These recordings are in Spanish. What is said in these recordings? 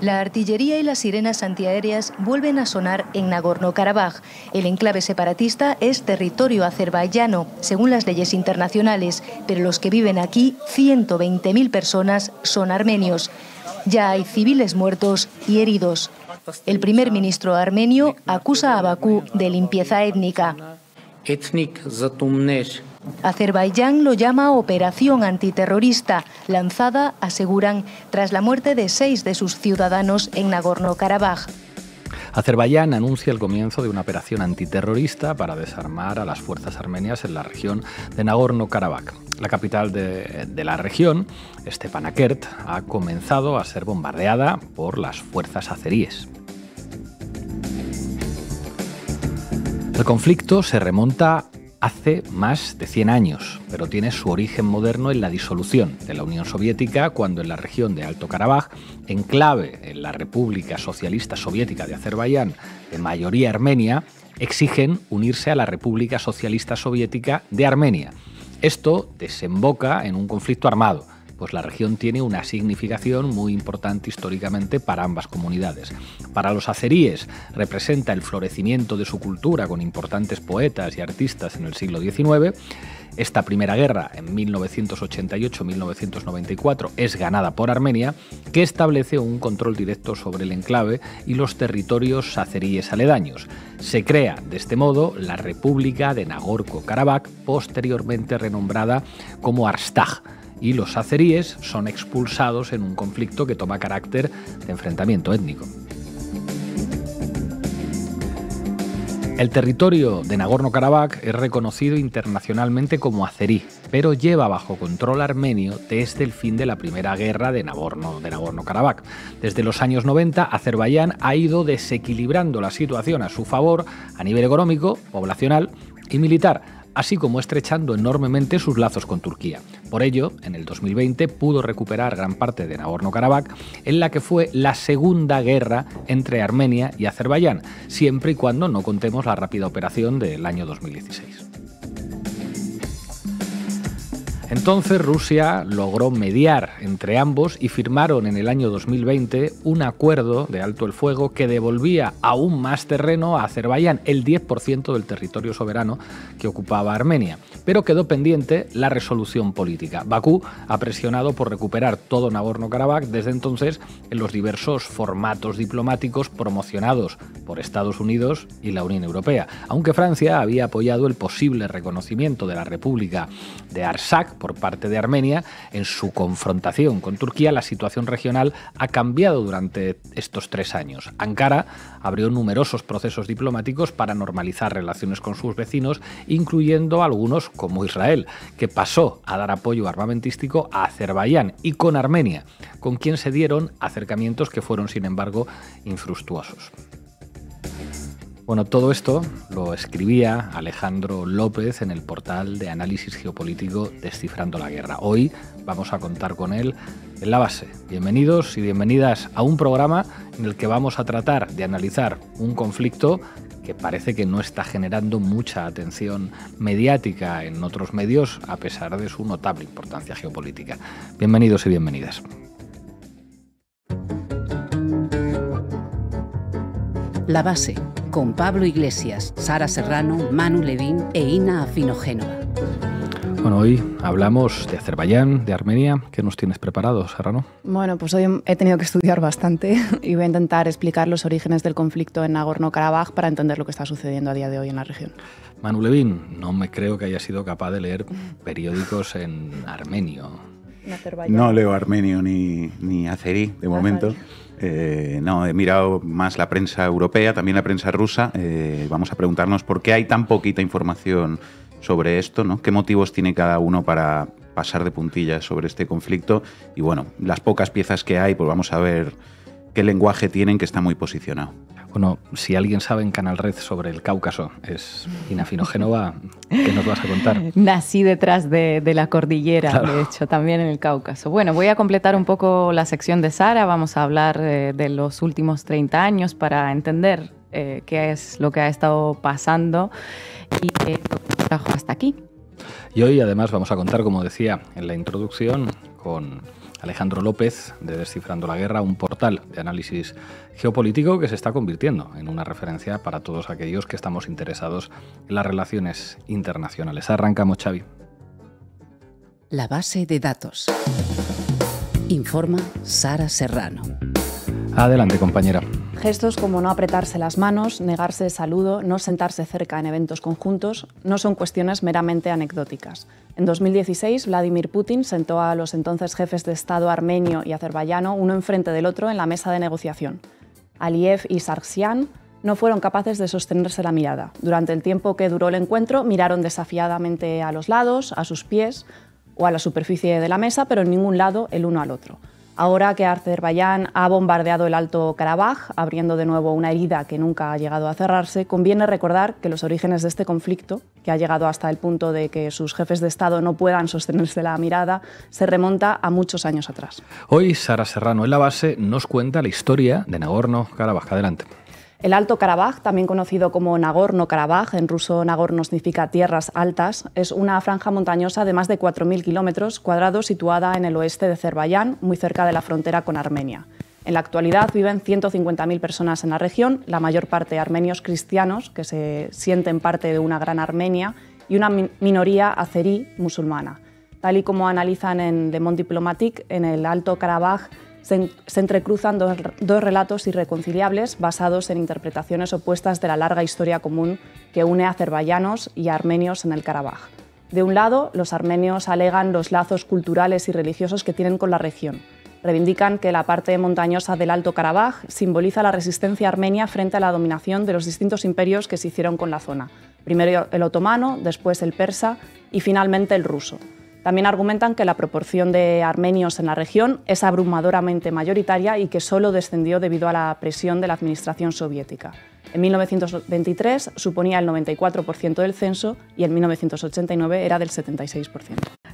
La artillería y las sirenas antiaéreas vuelven a sonar en Nagorno-Karabaj. El enclave separatista es territorio azerbaiyano, según las leyes internacionales, pero los que viven aquí, 120.000 personas, son armenios. Ya hay civiles muertos y heridos. El primer ministro armenio acusa a Bakú de limpieza étnica. Azerbaiyán lo llama operación antiterrorista, lanzada, aseguran, tras la muerte de seis de sus ciudadanos en Nagorno-Karabaj. Azerbaiyán anuncia el comienzo de una operación antiterrorista para desarmar a las fuerzas armenias en la región de Nagorno-Karabaj. La capital de, la región, Stepanakert, ha comenzado a ser bombardeada por las fuerzas azeríes. El conflicto se remonta hace más de 100 años, pero tiene su origen moderno en la disolución de la Unión Soviética cuando en la región de Alto Karabaj, enclave en la República Socialista Soviética de Azerbaiyán, de mayoría armenia, exigen unirse a la República Socialista Soviética de Armenia. Esto desemboca en un conflicto armado pues la región tiene una significación muy importante históricamente para ambas comunidades. Para los azeríes representa el florecimiento de su cultura con importantes poetas y artistas en el siglo XIX. Esta primera guerra, en 1988-1994, es ganada por Armenia, que establece un control directo sobre el enclave y los territorios saceríes aledaños. Se crea, de este modo, la República de Nagorno-Karabaj, posteriormente renombrada como Arstag y los azeríes son expulsados en un conflicto que toma carácter de enfrentamiento étnico. El territorio de Nagorno-Karabaj es reconocido internacionalmente como azerí, pero lleva bajo control armenio desde el fin de la primera guerra de Nagorno-Karabaj. desde los años 90, Azerbaiyán ha ido desequilibrando la situación a su favor a nivel económico, poblacional y militar así como estrechando enormemente sus lazos con Turquía. Por ello, en el 2020 pudo recuperar gran parte de Nagorno-Karabaj, en la que fue la segunda guerra entre Armenia y Azerbaiyán, siempre y cuando no contemos la rápida operación del año 2016. Entonces Rusia logró mediar entre ambos y firmaron en el año 2020 un acuerdo de alto el fuego que devolvía aún más terreno a Azerbaiyán, el 10% del territorio soberano que ocupaba Armenia. Pero quedó pendiente la resolución política. Bakú ha presionado por recuperar todo Nagorno-Karabaj desde entonces en los diversos formatos diplomáticos promocionados por Estados Unidos y la Unión Europea, aunque Francia había apoyado el posible reconocimiento de la República de Artsakh por parte de Armenia en su confrontación con Turquía, la situación regional ha cambiado durante estos tres años. Ankara abrió numerosos procesos diplomáticos para normalizar relaciones con sus vecinos, incluyendo algunos como Israel, que pasó a dar apoyo armamentístico a Azerbaiyán y con Armenia, con quien se dieron acercamientos que fueron, sin embargo, infructuosos. Bueno, todo esto lo escribía Alejandro López en el portal de análisis geopolítico Descifrando la Guerra. Hoy vamos a contar con él en la base. Bienvenidos y bienvenidas a un programa en el que vamos a tratar de analizar un conflicto que parece que no está generando mucha atención mediática en otros medios a pesar de su notable importancia geopolítica. Bienvenidos y bienvenidas. La Base, con Pablo Iglesias, Sara Serrano, Manu Levín e Ina Génova. Bueno, hoy hablamos de Azerbaiyán, de Armenia. ¿Qué nos tienes preparado, Serrano? Bueno, pues hoy he tenido que estudiar bastante y voy a intentar explicar los orígenes del conflicto en Nagorno-Karabaj para entender lo que está sucediendo a día de hoy en la región. Manu Levín, no me creo que haya sido capaz de leer periódicos en armenio. no leo armenio ni, ni azerí, de ah, momento. Eh, no, he mirado más la prensa europea, también la prensa rusa. Eh, vamos a preguntarnos por qué hay tan poquita información sobre esto, ¿no? ¿Qué motivos tiene cada uno para pasar de puntillas sobre este conflicto? Y bueno, las pocas piezas que hay, pues vamos a ver qué lenguaje tienen que está muy posicionado si alguien sabe en Canal Red sobre el Cáucaso, es Inafino Génova, ¿qué nos vas a contar? Nací detrás de, la cordillera, de hecho, también en el Cáucaso. Bueno, voy a completar un poco la sección de Sara, vamos a hablar eh, de los últimos 30 años para entender eh, qué es lo que ha estado pasando y qué lo trajo hasta aquí. Y hoy además vamos a contar, como decía en la introducción, con Alejandro López, de Descifrando la Guerra, un portal de análisis geopolítico que se está convirtiendo en una referencia para todos aquellos que estamos interesados en las relaciones internacionales. Arrancamos, Xavi. La base de datos. Informa Sara Serrano. Adelante, compañera. Gestos como no apretarse las manos, negarse el saludo, no sentarse cerca en eventos conjuntos no son cuestiones meramente anecdóticas. En 2016, Vladimir Putin sentó a los entonces jefes de Estado armenio y azerbaiyano uno enfrente del otro en la mesa de negociación. Aliyev y Sargsyan no fueron capaces de sostenerse la mirada. Durante el tiempo que duró el encuentro, miraron desafiadamente a los lados, a sus pies o a la superficie de la mesa, pero en ningún lado el uno al otro. Ahora que Azerbaiyán ha bombardeado el Alto Karabaj, abriendo de nuevo una herida que nunca ha llegado a cerrarse, conviene recordar que los orígenes de este conflicto, que ha llegado hasta el punto de que sus jefes de Estado no puedan sostenerse la mirada, se remonta a muchos años atrás. Hoy Sara Serrano en la base nos cuenta la historia de Nagorno-Karabaj. Adelante. El Alto Karabaj, también conocido como Nagorno-Karabaj, en ruso Nagorno significa tierras altas, es una franja montañosa de más de 4.000 kilómetros cuadrados situada en el oeste de Azerbaiyán, muy cerca de la frontera con Armenia. En la actualidad viven 150.000 personas en la región, la mayor parte armenios cristianos, que se sienten parte de una gran Armenia, y una minoría azerí musulmana. Tal y como analizan en Le Monde Diplomatique, en el Alto Karabaj se, entrecruzan dos, relatos irreconciliables basados en interpretaciones opuestas de la larga historia común que une a azerbaiyanos y a armenios en el Karabaj. De un lado, los armenios alegan los lazos culturales y religiosos que tienen con la región. Reivindican que la parte montañosa del Alto Karabaj simboliza la resistencia armenia frente a la dominación de los distintos imperios que se hicieron con la zona. Primero el otomano, después el persa y finalmente el ruso. También argumentan que la proporción de armenios en la región es abrumadoramente mayoritaria y que solo descendió debido a la presión de la administración soviética. En 1923 suponía el 94% del censo y en 1989 era del 76%.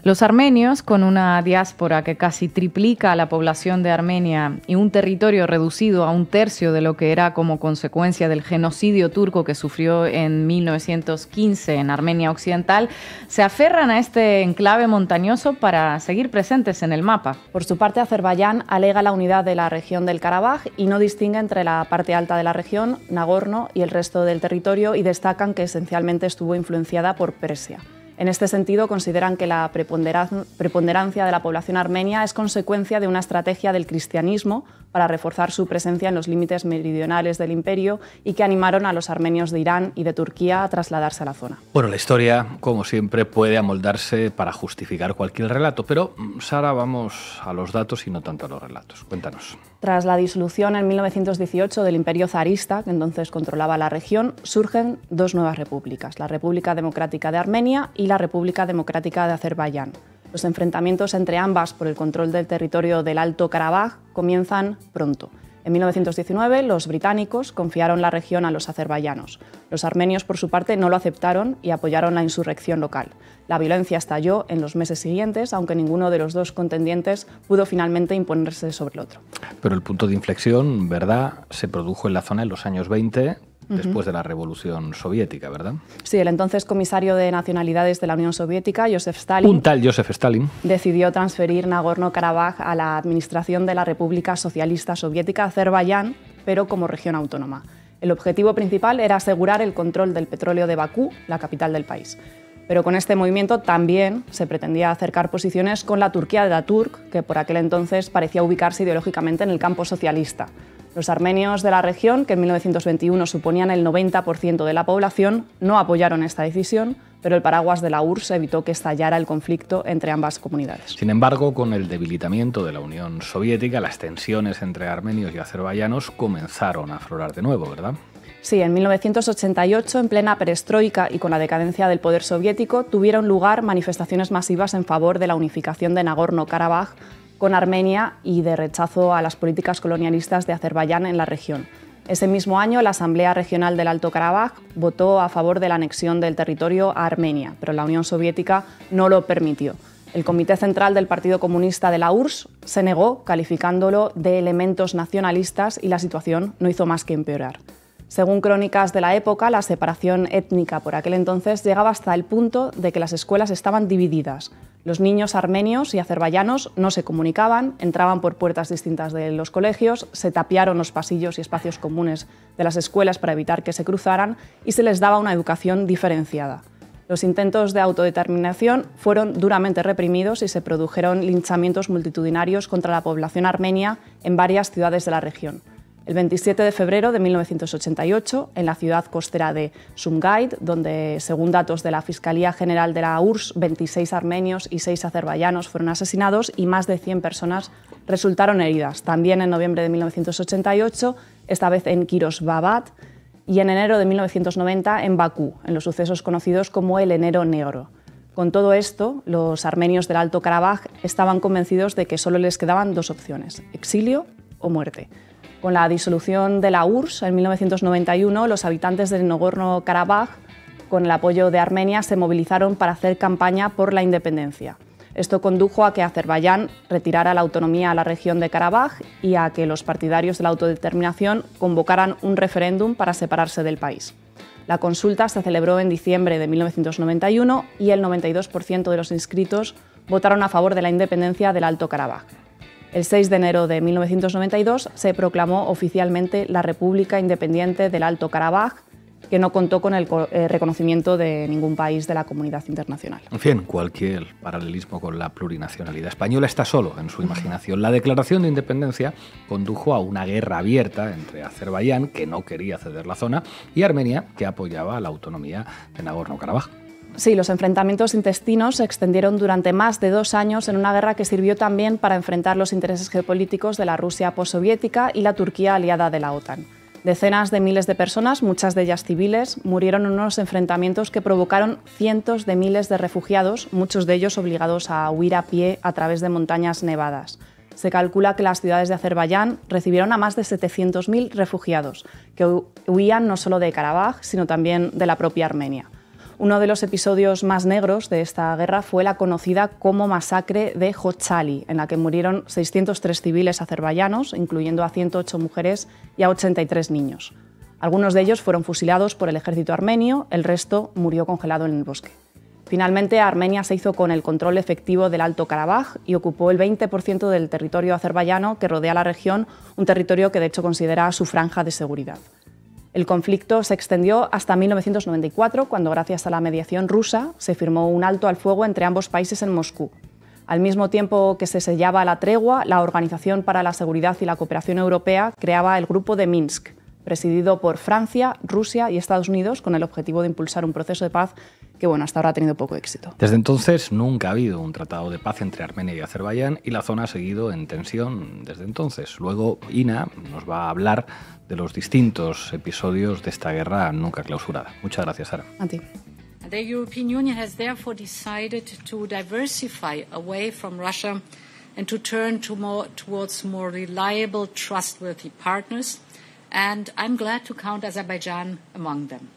Los armenios, con una diáspora que casi triplica la población de Armenia y un territorio reducido a un tercio de lo que era como consecuencia del genocidio turco que sufrió en 1915 en Armenia Occidental, se aferran a este enclave montañoso para seguir presentes en el mapa. Por su parte, Azerbaiyán alega la unidad de la región del Karabaj y no distingue entre la parte alta de la región, Nagorno y el resto del territorio y destacan que esencialmente estuvo influenciada por Persia. En este sentido, consideran que la preponderancia de la población armenia es consecuencia de una estrategia del cristianismo para reforzar su presencia en los límites meridionales del imperio y que animaron a los armenios de Irán y de Turquía a trasladarse a la zona. Bueno, la historia, como siempre, puede amoldarse para justificar cualquier relato, pero mm, Sara, vamos a los datos y no tanto a los relatos. Cuéntanos. Tras la disolución en 1918 del imperio zarista, que entonces controlaba la región, surgen dos nuevas repúblicas, la República Democrática de Armenia y la República Democrática de Azerbaiyán. Los enfrentamientos entre ambas por el control del territorio del Alto Karabaj comienzan pronto. En 1919, los británicos confiaron la región a los azerbaiyanos. Los armenios, por su parte, no lo aceptaron y apoyaron la insurrección local. La violencia estalló en los meses siguientes, aunque ninguno de los dos contendientes pudo finalmente imponerse sobre el otro. Pero el punto de inflexión, ¿verdad?, se produjo en la zona en los años 20, después de la Revolución Soviética, ¿verdad? Sí, el entonces comisario de Nacionalidades de la Unión Soviética, Joseph Stalin, un tal Joseph Stalin, decidió transferir Nagorno-Karabaj a la administración de la República Socialista Soviética Azerbaiyán, pero como región autónoma. El objetivo principal era asegurar el control del petróleo de Bakú, la capital del país. Pero con este movimiento también se pretendía acercar posiciones con la Turquía de Atatürk, que por aquel entonces parecía ubicarse ideológicamente en el campo socialista. Los armenios de la región, que en 1921 suponían el 90% de la población, no apoyaron esta decisión, pero el paraguas de la URSS evitó que estallara el conflicto entre ambas comunidades. Sin embargo, con el debilitamiento de la Unión Soviética, las tensiones entre armenios y azerbaiyanos comenzaron a aflorar de nuevo, ¿verdad? Sí, en 1988, en plena perestroika y con la decadencia del poder soviético, tuvieron lugar manifestaciones masivas en favor de la unificación de Nagorno-Karabaj con Armenia y de rechazo a las políticas colonialistas de Azerbaiyán en la región. Ese mismo año, la Asamblea Regional del Alto Karabaj votó a favor de la anexión del territorio a Armenia, pero la Unión Soviética no lo permitió. El Comité Central del Partido Comunista de la URSS se negó, calificándolo de elementos nacionalistas, y la situación no hizo más que empeorar. Según crónicas de la época, la separación étnica por aquel entonces llegaba hasta el punto de que las escuelas estaban divididas. Los niños armenios y azerbaiyanos no se comunicaban, entraban por puertas distintas de los colegios, se tapiaron los pasillos y espacios comunes de las escuelas para evitar que se cruzaran y se les daba una educación diferenciada. Los intentos de autodeterminación fueron duramente reprimidos y se produjeron linchamientos multitudinarios contra la población armenia en varias ciudades de la región el 27 de febrero de 1988 en la ciudad costera de Sumgait, donde, según datos de la Fiscalía General de la URSS, 26 armenios y 6 azerbaiyanos fueron asesinados y más de 100 personas resultaron heridas. También en noviembre de 1988, esta vez en Kirovabad, y en enero de 1990 en Bakú, en los sucesos conocidos como el Enero Negro. Con todo esto, los armenios del Alto Karabaj estaban convencidos de que solo les quedaban dos opciones, exilio o muerte. Con la disolución de la URSS en 1991, los habitantes del nogorno karabaj con el apoyo de Armenia, se movilizaron para hacer campaña por la independencia. Esto condujo a que Azerbaiyán retirara la autonomía a la región de Karabaj y a que los partidarios de la autodeterminación convocaran un referéndum para separarse del país. La consulta se celebró en diciembre de 1991 y el 92% de los inscritos votaron a favor de la independencia del Alto Karabaj. El 6 de enero de 1992 se proclamó oficialmente la República Independiente del Alto Karabaj, que no contó con el eh, reconocimiento de ningún país de la comunidad internacional. En fin, cualquier paralelismo con la plurinacionalidad española está solo en su imaginación. La declaración de independencia condujo a una guerra abierta entre Azerbaiyán, que no quería ceder la zona, y Armenia, que apoyaba la autonomía de Nagorno-Karabaj. Sí, los enfrentamientos intestinos se extendieron durante más de dos años en una guerra que sirvió también para enfrentar los intereses geopolíticos de la Rusia postsoviética y la Turquía aliada de la OTAN. Decenas de miles de personas, muchas de ellas civiles, murieron en unos enfrentamientos que provocaron cientos de miles de refugiados, muchos de ellos obligados a huir a pie a través de montañas nevadas. Se calcula que las ciudades de Azerbaiyán recibieron a más de 700.000 refugiados, que huían no solo de Karabaj, sino también de la propia Armenia. Uno de los episodios más negros de esta guerra fue la conocida como masacre de Hochali, en la que murieron 603 civiles azerbaiyanos, incluyendo a 108 mujeres y a 83 niños. Algunos de ellos fueron fusilados por el ejército armenio, el resto murió congelado en el bosque. Finalmente, Armenia se hizo con el control efectivo del Alto Karabaj y ocupó el 20% del territorio azerbaiyano que rodea la región, un territorio que de hecho considera su franja de seguridad. El conflicto se extendió hasta 1994, cuando gracias a la mediación rusa se firmó un alto al fuego entre ambos países en Moscú. Al mismo tiempo que se sellaba la tregua, la Organización para la Seguridad y la Cooperación Europea creaba el Grupo de Minsk, presidido por Francia, Rusia y Estados Unidos, con el objetivo de impulsar un proceso de paz que bueno, hasta ahora ha tenido poco éxito. Desde entonces nunca ha habido un tratado de paz entre Armenia y Azerbaiyán y la zona ha seguido en tensión desde entonces. Luego Ina nos va a hablar de los distintos episodios de esta guerra nunca clausurada. Muchas gracias, Sara. A ti. The European Union has therefore decided to diversify away from Russia and to turn to more, towards more reliable, trustworthy partners, and I'm glad to count Azerbaijan among them.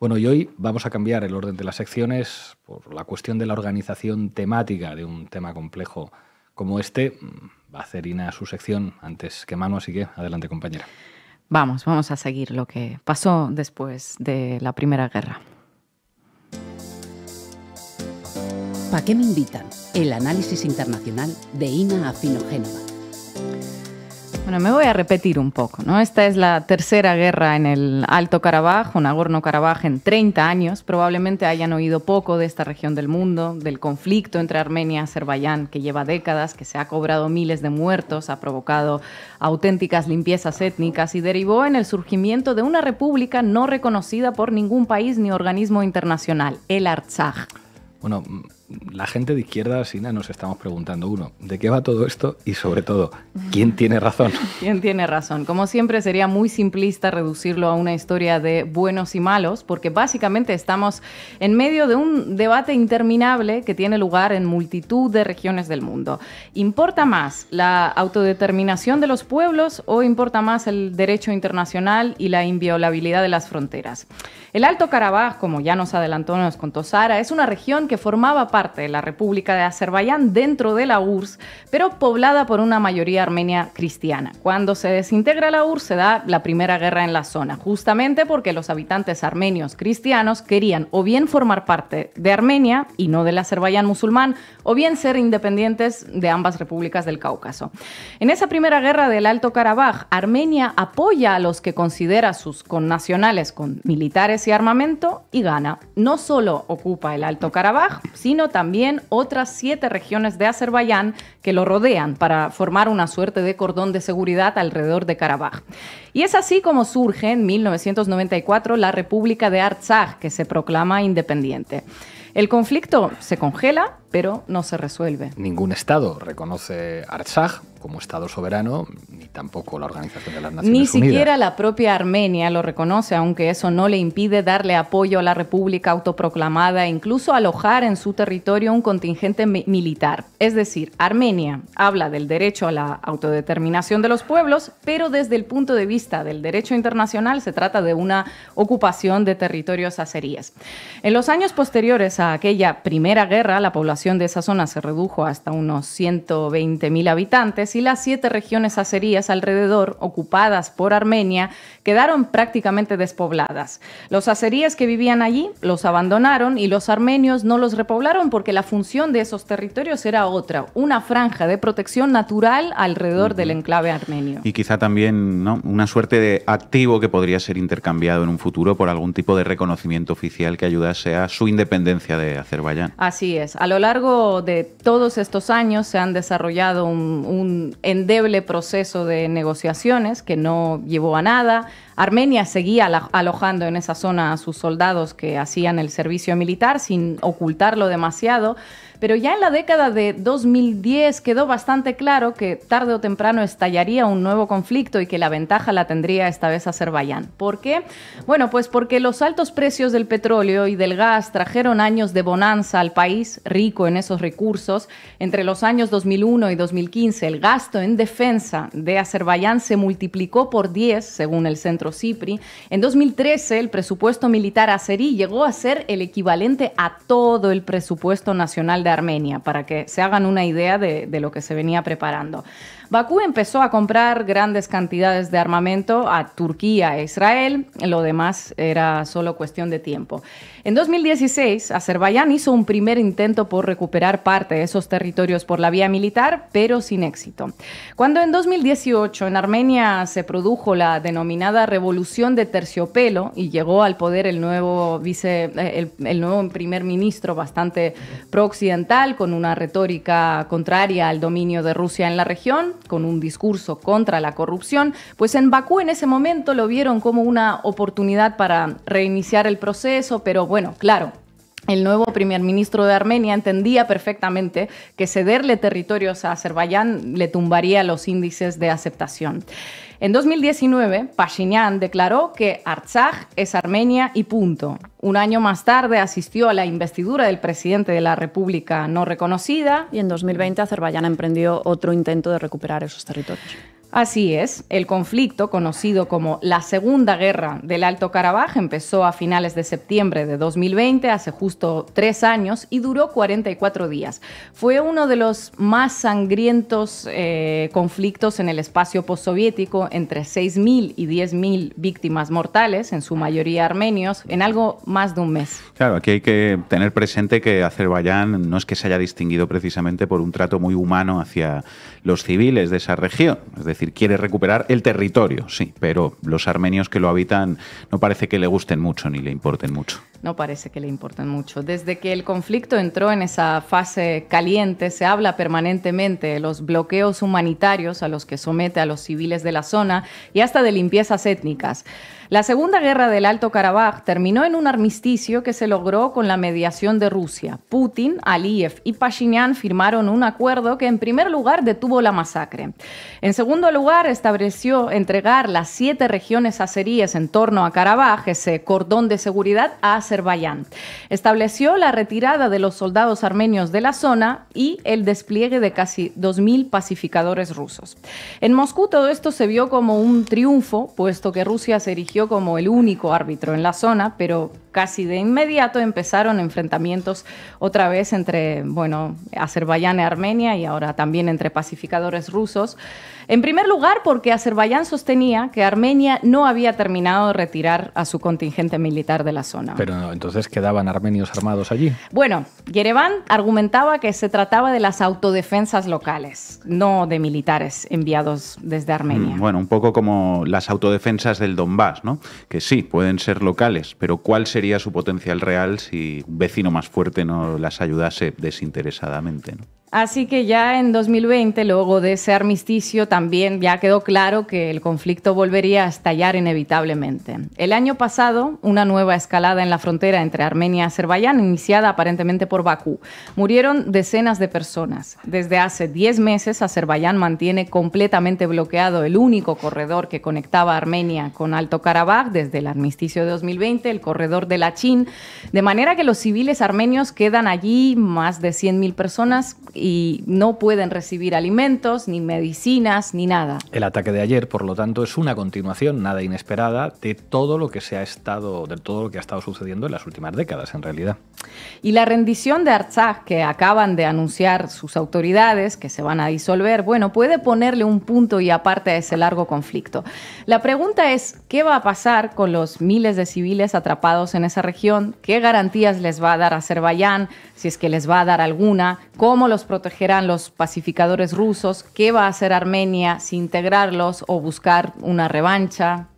Bueno, y hoy vamos a cambiar el orden de las secciones por la cuestión de la organización temática de un tema complejo como este. Mm, Va a hacer Ina su sección antes que mano, así que adelante compañera. Vamos, vamos a seguir lo que pasó después de la Primera Guerra. ¿Para qué me invitan? El análisis internacional de Ina Afino Génova. Bueno, me voy a repetir un poco, ¿no? Esta es la tercera guerra en el Alto Karabaj, Nagorno-Karabaj en 30 años. Probablemente hayan oído poco de esta región del mundo, del conflicto entre Armenia y Azerbaiyán que lleva décadas, que se ha cobrado miles de muertos, ha provocado auténticas limpiezas étnicas y derivó en el surgimiento de una república no reconocida por ningún país ni organismo internacional, el Artsaj. Bueno, la gente de izquierda Sina nos estamos preguntando, uno, ¿de qué va todo esto? Y sobre todo, ¿quién tiene razón? ¿Quién tiene razón? Como siempre, sería muy simplista reducirlo a una historia de buenos y malos, porque básicamente estamos en medio de un debate interminable que tiene lugar en multitud de regiones del mundo. ¿Importa más la autodeterminación de los pueblos o importa más el derecho internacional y la inviolabilidad de las fronteras? El Alto Carabaj, como ya nos adelantó, nos contó Sara, es una región que formaba parte parte de la República de Azerbaiyán dentro de la URSS, pero poblada por una mayoría armenia cristiana. Cuando se desintegra la URSS se da la primera guerra en la zona, justamente porque los habitantes armenios cristianos querían o bien formar parte de Armenia y no del Azerbaiyán musulmán, o bien ser independientes de ambas repúblicas del Cáucaso. En esa primera guerra del Alto Karabaj, Armenia apoya a los que considera sus connacionales con militares y armamento y gana. No solo ocupa el Alto Karabaj, sino también otras siete regiones de Azerbaiyán que lo rodean para formar una suerte de cordón de seguridad alrededor de Karabaj. Y es así como surge en 1994 la República de Artsaj, que se proclama independiente. El conflicto se congela, pero no se resuelve. Ningún Estado reconoce Artsaj como Estado soberano, ni tampoco la Organización de las Naciones Unidas. Ni siquiera la propia Armenia lo reconoce, aunque eso no le impide darle apoyo a la República autoproclamada e incluso alojar en su territorio un contingente militar. Es decir, Armenia habla del derecho a la autodeterminación de los pueblos, pero desde el punto de vista del derecho internacional, se trata de una ocupación de territorios azeríes. En los años posteriores a aquella primera guerra, la población de esa zona se redujo hasta unos 120.000 habitantes y las siete regiones azeríes alrededor, ocupadas por Armenia, quedaron prácticamente despobladas. Los azeríes que vivían allí los abandonaron y los armenios no los repoblaron porque la función de esos territorios era otra, una franja de protección natural alrededor del enclave armenio. Y quizá también ¿no? suerte de activo que podría ser intercambiado en un futuro por algún tipo de reconocimiento oficial que ayudase a su independencia de Azerbaiyán. Así es. A lo largo de todos estos años se han desarrollado un, un endeble proceso de negociaciones que no llevó a nada. Armenia seguía alojando en esa zona a sus soldados que hacían el servicio militar sin ocultarlo demasiado. Pero ya en la década de 2010 quedó bastante claro que tarde o temprano estallaría un nuevo conflicto y que la ventaja la tendría esta vez Azerbaiyán. ¿Por qué? Bueno, pues porque los altos precios del petróleo y del gas trajeron años de bonanza al país, rico en esos recursos. Entre los años 2001 y 2015, el gasto en defensa de Azerbaiyán se multiplicó por 10, según el Centro CIPRI. En 2013, el presupuesto militar azerí llegó a ser el equivalente a todo el presupuesto nacional de Armenia, para que se hagan una idea de, de lo que se venía preparando. Bakú empezó a comprar grandes cantidades de armamento a Turquía e Israel, lo demás era solo cuestión de tiempo. En 2016, Azerbaiyán hizo un primer intento por recuperar parte de esos territorios por la vía militar, pero sin éxito. Cuando en 2018 en Armenia se produjo la denominada revolución de terciopelo y llegó al poder el nuevo eh, el nuevo primer ministro bastante prooccidental con una retórica contraria al dominio de Rusia en la región, con un discurso contra la corrupción, pues en Bakú en ese momento lo vieron como una oportunidad para reiniciar el proceso, pero bueno, claro, el nuevo primer ministro de Armenia entendía perfectamente que cederle territorios a Azerbaiyán le tumbaría los índices de aceptación. En 2019, Pashinyan declaró que Artsaj es Armenia y punto. Un año más tarde asistió a la investidura del presidente de la República no reconocida. Y en 2020 Azerbaiyán emprendió otro intento de recuperar esos territorios. Así es, el conflicto, conocido como la Segunda Guerra del Alto Karabaj, empezó a finales de septiembre de 2020, hace justo tres años, y duró 44 días. Fue uno de los más sangrientos eh, conflictos en el espacio postsoviético, entre 6.000 y 10.000 víctimas mortales, en su mayoría armenios, en algo más de un mes. Claro, aquí hay que tener presente que Azerbaiyán no es que se haya distinguido precisamente por un trato muy humano hacia los civiles de esa región, es decir, decir, quiere recuperar el territorio, sí, pero los armenios que lo habitan no parece que le gusten mucho ni le importen mucho no parece que le importen mucho. Desde que el conflicto entró en esa fase caliente, se habla permanentemente de los bloqueos humanitarios a los que somete a los civiles de la zona y hasta de limpiezas étnicas. La Segunda Guerra del Alto Karabaj terminó en un armisticio que se logró con la mediación de Rusia. Putin, Aliyev y Pashinyan firmaron un acuerdo que en primer lugar detuvo la masacre. En segundo lugar, estableció entregar las siete regiones azeríes en torno a Karabaj, ese cordón de seguridad, a Azerbaiyán. Estableció la retirada de los soldados armenios de la zona y el despliegue de casi 2.000 pacificadores rusos. En Moscú todo esto se vio como un triunfo, puesto que Rusia se erigió como el único árbitro en la zona, pero casi de inmediato empezaron enfrentamientos otra vez entre, bueno, Azerbaiyán y Armenia y ahora también entre pacificadores rusos. En primer lugar, porque Azerbaiyán sostenía que Armenia no había terminado de retirar a su contingente militar de la zona. Pero entonces quedaban armenios armados allí. Bueno, Yerevan argumentaba que se trataba de las autodefensas locales, no de militares enviados desde Armenia. Mm, bueno, un poco como las autodefensas del Donbass, ¿no? Que sí, pueden ser locales, pero ¿cuál sería su potencial real si un vecino más fuerte no las ayudase desinteresadamente? ¿no? Así que ya en 2020, luego de ese armisticio, también ya quedó claro que el conflicto volvería a estallar inevitablemente. El año pasado, una nueva escalada en la frontera entre Armenia y Azerbaiyán, iniciada aparentemente por Bakú, murieron decenas de personas. Desde hace 10 meses, Azerbaiyán mantiene completamente bloqueado el único corredor que conectaba Armenia con Alto Karabaj desde el armisticio de 2020, el corredor de Lachín, de manera que los civiles armenios quedan allí, más de 100.000 personas y no pueden recibir alimentos, ni medicinas, ni nada. El ataque de ayer, por lo tanto, es una continuación nada inesperada de todo lo que se ha estado, de todo lo que ha estado sucediendo en las últimas décadas, en realidad. Y la rendición de Artsakh, que acaban de anunciar sus autoridades, que se van a disolver, bueno, puede ponerle un punto y aparte a ese largo conflicto. La pregunta es, ¿qué va a pasar con los miles de civiles atrapados en esa región? ¿Qué garantías les va a dar Azerbaiyán, si es que les va a dar alguna? ¿Cómo los protegerán los pacificadores rusos? ¿Qué va a hacer Armenia si integrarlos o buscar una revancha?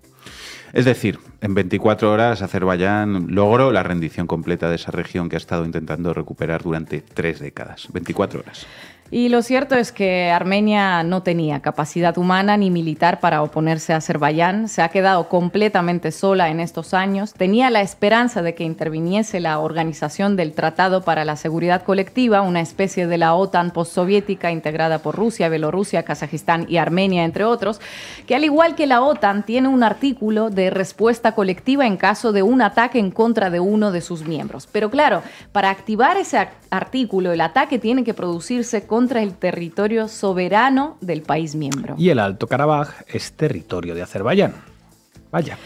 Es decir, en 24 horas Azerbaiyán logró la rendición completa de esa región que ha estado intentando recuperar durante tres décadas. 24 horas. Y lo cierto es que Armenia no tenía capacidad humana ni militar para oponerse a Azerbaiyán, se ha quedado completamente sola en estos años, tenía la esperanza de que interviniese la Organización del Tratado para la Seguridad Colectiva, una especie de la OTAN postsoviética integrada por Rusia, Bielorrusia, Kazajistán y Armenia, entre otros, que al igual que la OTAN tiene un artículo de respuesta colectiva en caso de un ataque en contra de uno de sus miembros. Pero claro, para activar ese artículo, el ataque tiene que producirse con contra el territorio soberano del país miembro. Y el Alto Karabaj es territorio de Azerbaiyán. Vaya.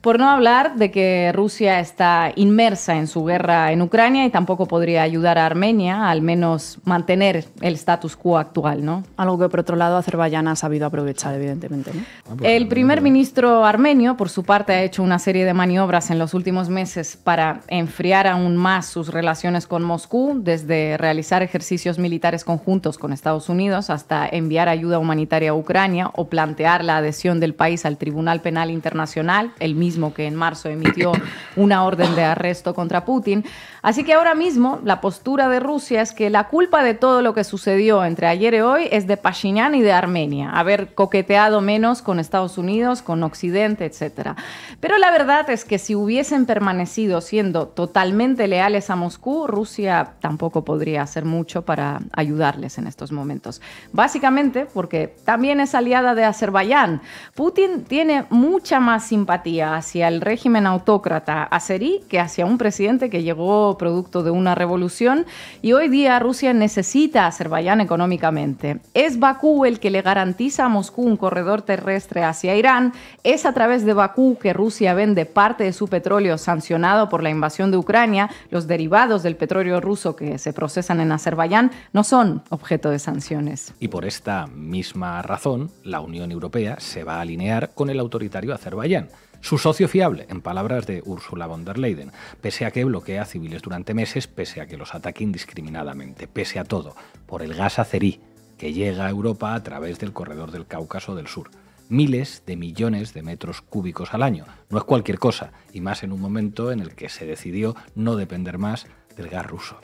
Por no hablar de que Rusia está inmersa en su guerra en Ucrania y tampoco podría ayudar a Armenia a al menos mantener el status quo actual, ¿no? Algo que por otro lado Azerbaiyán ha sabido aprovechar, evidentemente. Ah, pues, el primer eh, ministro armenio, por su parte, ha hecho una serie de maniobras en los últimos meses para enfriar aún más sus relaciones con Moscú, desde realizar ejercicios militares conjuntos con Estados Unidos hasta enviar ayuda humanitaria a Ucrania o plantear la adhesión del país al Tribunal Penal Internacional, el mismo que en marzo emitió una orden de arresto contra Putin. Así que ahora mismo la postura de Rusia es que la culpa de todo lo que sucedió entre ayer y hoy es de Pashinyan y de Armenia, haber coqueteado menos con Estados Unidos, con Occidente, etc. Pero la verdad es que si hubiesen permanecido siendo totalmente leales a Moscú, Rusia tampoco podría hacer mucho para ayudarles en estos momentos. Básicamente porque también es aliada de Azerbaiyán. Putin tiene mucha más simpatía hacia el régimen autócrata azerí que hacia un presidente que llegó producto de una revolución y hoy día Rusia necesita a Azerbaiyán económicamente. Es Bakú el que le garantiza a Moscú un corredor terrestre hacia Irán. Es a través de Bakú que Rusia vende parte de su petróleo sancionado por la invasión de Ucrania. Los derivados del petróleo ruso que se procesan en Azerbaiyán no son objeto de sanciones. Y por esta misma razón, la Unión Europea se va a alinear con el autoritario Azerbaiyán. Su socio fiable, en palabras de Ursula von der Leyen, pese a que bloquea civiles durante meses, pese a que los ataque indiscriminadamente, pese a todo, por el gas acerí que llega a Europa a través del corredor del Cáucaso del Sur miles de millones de metros cúbicos al año. No es cualquier cosa, y más en un momento en el que se decidió no depender más del gas ruso.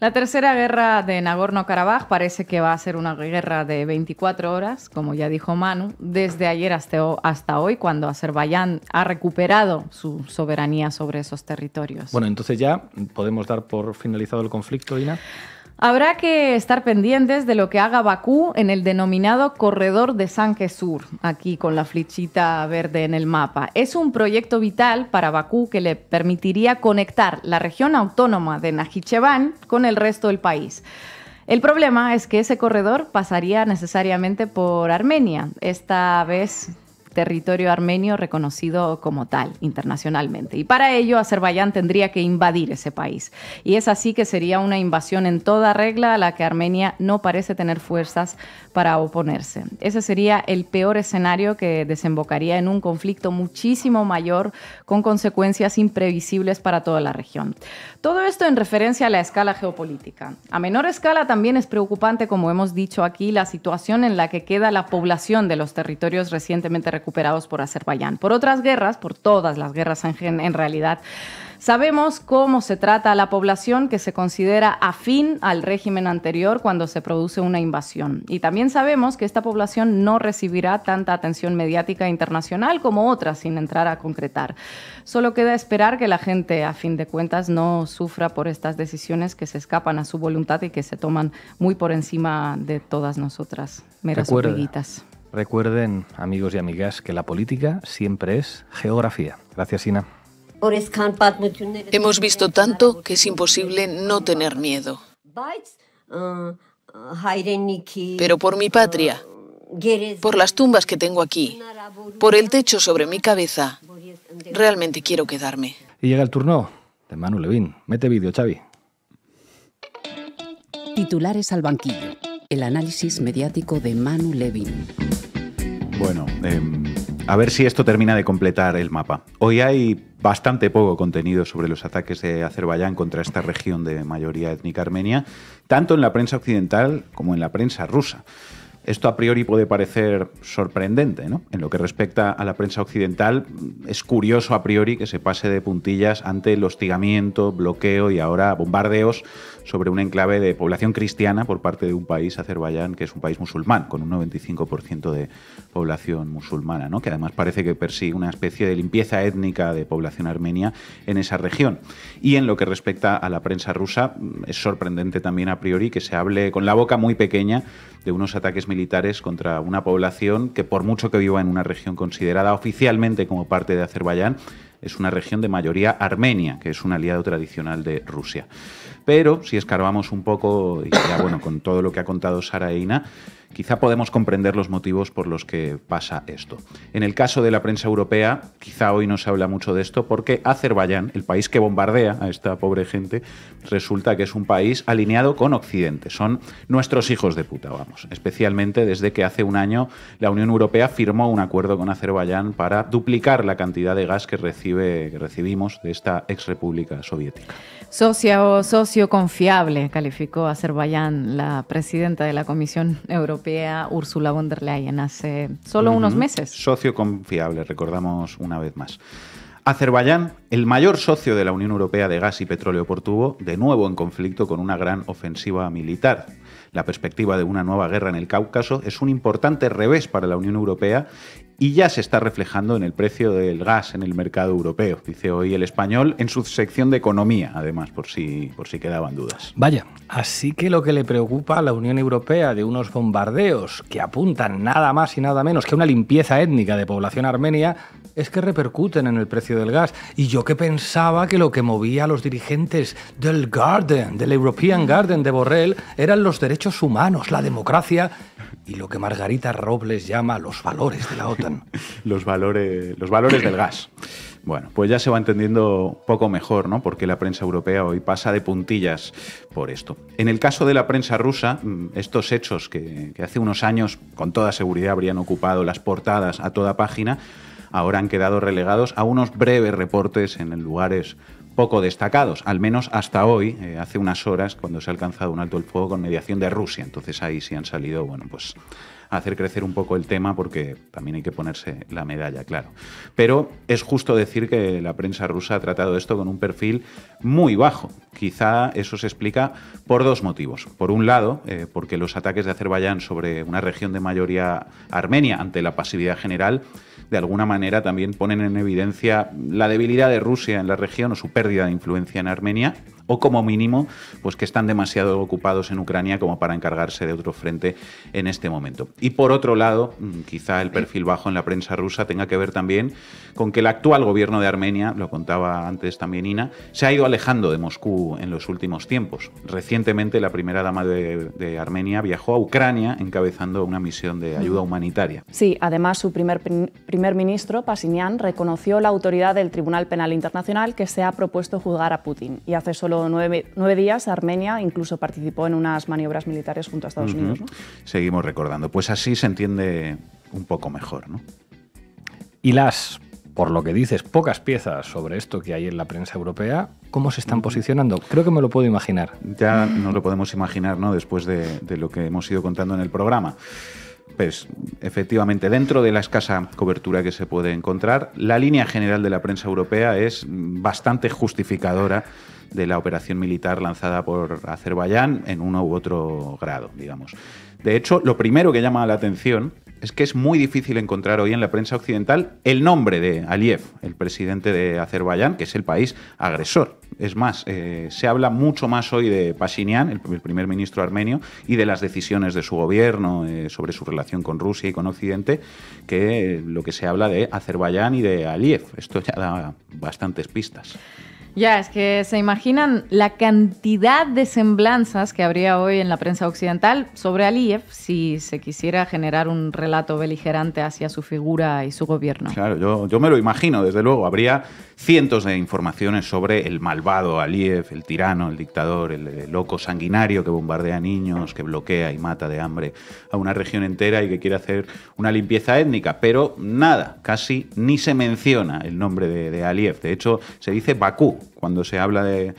La tercera guerra de Nagorno-Karabaj parece que va a ser una guerra de 24 horas, como ya dijo Manu, desde ayer hasta, hoy, cuando Azerbaiyán ha recuperado su soberanía sobre esos territorios. Bueno, entonces ya podemos dar por finalizado el conflicto, Ina. Habrá que estar pendientes de lo que haga Bakú en el denominado Corredor de San Sur, aquí con la flechita verde en el mapa. Es un proyecto vital para Bakú que le permitiría conectar la región autónoma de Najicheván con el resto del país. El problema es que ese corredor pasaría necesariamente por Armenia. Esta vez territorio armenio reconocido como tal internacionalmente. Y para ello Azerbaiyán tendría que invadir ese país. Y es así que sería una invasión en toda regla a la que Armenia no parece tener fuerzas para oponerse. Ese sería el peor escenario que desembocaría en un conflicto muchísimo mayor con consecuencias imprevisibles para toda la región. Todo esto en referencia a la escala geopolítica. A menor escala también es preocupante, como hemos dicho aquí, la situación en la que queda la población de los territorios recientemente reconocidos recuperados por Azerbaiyán. Por otras guerras, por todas las guerras en, realidad, Sabemos cómo se trata a la población que se considera afín al régimen anterior cuando se produce una invasión. Y también sabemos que esta población no recibirá tanta atención mediática internacional como otras sin entrar a concretar. Solo queda esperar que la gente, a fin de cuentas, no sufra por estas decisiones que se escapan a su voluntad y que se toman muy por encima de todas nosotras, meras hormiguitas. Recuerden, amigos y amigas, que la política siempre es geografía. Gracias, Ina. Hemos visto tanto que es imposible no tener miedo. Pero por mi patria, por las tumbas que tengo aquí, por el techo sobre mi cabeza, realmente quiero quedarme. Y llega el turno de Manu Levín. Mete vídeo, Xavi. Titulares al banquillo el análisis mediático de Manu Levin. Bueno, em, a ver si esto termina de completar el mapa. Hoy hay bastante poco contenido sobre los ataques de Azerbaiyán contra esta región de mayoría étnica armenia, tanto en la prensa occidental como en la prensa rusa. Esto a priori puede parecer sorprendente, ¿no? En lo que respecta a la prensa occidental, es curioso a priori que se pase de puntillas ante el hostigamiento, bloqueo y ahora bombardeos sobre un enclave de población cristiana por parte de un país, Azerbaiyán, que es un país musulmán, con un 95% de población musulmana, ¿no? que además parece que persigue una especie de limpieza étnica de población armenia en esa región. Y en lo que respecta a la prensa rusa, es sorprendente también a priori que se hable con la boca muy pequeña de unos ataques militares contra una población que, por mucho que viva en una región considerada oficialmente como parte de Azerbaiyán, es una región de mayoría armenia, que es un aliado tradicional de Rusia. Pero si escarbamos un poco, y ya bueno, con todo lo que ha contado Sara Eina, quizá podemos comprender los motivos por los que pasa esto. En el caso de la prensa europea, quizá hoy no se habla mucho de esto porque Azerbaiyán, el país que bombardea a esta pobre gente, resulta que es un país alineado con Occidente. Son nuestros hijos de puta, vamos. Especialmente desde que hace un año la Unión Europea firmó un acuerdo con Azerbaiyán para duplicar la cantidad de gas que, que recibimos de esta ex república soviética. Socio, o socio confiable, calificó Azerbaiyán la presidenta de la Comisión Europea, Ursula von der Leyen, hace solo unos meses. Socio confiable, recordamos una vez más. Azerbaiyán, el mayor socio de la Unión Europea de gas y petróleo por tubo, de nuevo en conflicto con una gran ofensiva militar. La perspectiva de una nueva guerra en el Cáucaso es un importante revés para la Unión Europea y ya se está reflejando en el precio del gas en el mercado europeo, dice hoy el español en su sección de economía, además, por si, por si quedaban dudas. Vaya, así que lo que le preocupa a la Unión Europea de unos bombardeos que apuntan nada más y nada menos que una limpieza étnica de población armenia es que repercuten en el precio del gas. Y yo que pensaba que lo que movía a los dirigentes del Garden, del European Garden de Borrell, eran los derechos humanos, la democracia y lo que Margarita Robles llama los valores de la OTAN. los, valores, los valores del gas. Bueno, pues ya se va entendiendo poco mejor, ¿no? Porque la prensa europea hoy pasa de puntillas por esto. En el caso de la prensa rusa, mm, estos hechos que hace unos años con toda seguridad habrían ocupado las portadas a toda página, ahora han quedado relegados a unos breves reportes en lugares poco destacados, al menos hasta hoy, eh, hace unas horas, cuando se ha alcanzado un alto el fuego con mediación de Rusia. Entonces ahí sí han salido, bueno, pues a hacer crecer un poco el tema porque también hay que ponerse la medalla, claro. Pero es justo decir que la prensa rusa ha tratado esto con un perfil muy bajo. Quizá eso se explica por dos motivos. Por un lado, eh, porque los ataques de Azerbaiyán sobre una región de mayoría armenia ante la pasividad general de alguna manera también ponen en evidencia la debilidad de Rusia en la región o su pérdida de influencia en Armenia o como mínimo, pues que están demasiado ocupados en Ucrania como para encargarse de otro frente en este momento. Y por otro lado, mm, quizá el perfil bajo en la prensa rusa tenga que ver también con que el actual gobierno de Armenia, lo contaba antes también Ina, se ha ido alejando de Moscú en los últimos tiempos. Recientemente la primera dama de, Armenia viajó a Ucrania encabezando una misión de ayuda humanitaria. Sí, además su primer, ministro, Pasinian, reconoció la autoridad del Tribunal Penal Internacional que se ha propuesto juzgar a Putin y hace nueve, días, Armenia incluso participó en unas maniobras militares junto a Estados Unidos. Seguimos recordando. Pues así se entiende un poco mejor. ¿no? Y las, por lo que dices, pocas piezas sobre esto que hay en la prensa europea, ¿cómo se están posicionando? Creo que me lo puedo imaginar. Ya no lo podemos imaginar ¿no? después de lo que hemos ido contando en el programa. Pues efectivamente, dentro de la escasa cobertura que se puede encontrar, la línea general de la prensa europea es bastante justificadora de la operación militar lanzada por Azerbaiyán en uno u otro grado, digamos. De hecho, lo primero que llama la atención es que es muy difícil encontrar hoy en la prensa occidental el nombre de Aliyev, el presidente de Azerbaiyán, que es el país agresor es más, eh, se habla mucho más hoy de Pashinyan, el, primer ministro armenio, y de las decisiones de su gobierno eh, sobre su relación con Rusia y con Occidente, que lo que se habla de Azerbaiyán y de Aliyev. Esto ya da bastantes pistas. Ya, es que se imaginan la cantidad de semblanzas que habría hoy en la prensa occidental sobre Aliyev si se quisiera generar un relato beligerante hacia su figura y su gobierno. Claro, yo, me lo imagino, desde luego. Habría cientos de informaciones sobre el malvado Aliyev, el tirano, el dictador, el, loco sanguinario que bombardea niños, que bloquea y mata de hambre a una región entera y que quiere hacer una limpieza étnica. Pero nada, casi ni se menciona el nombre de, de Aliyev. De hecho, se dice Bakú cuando se habla de,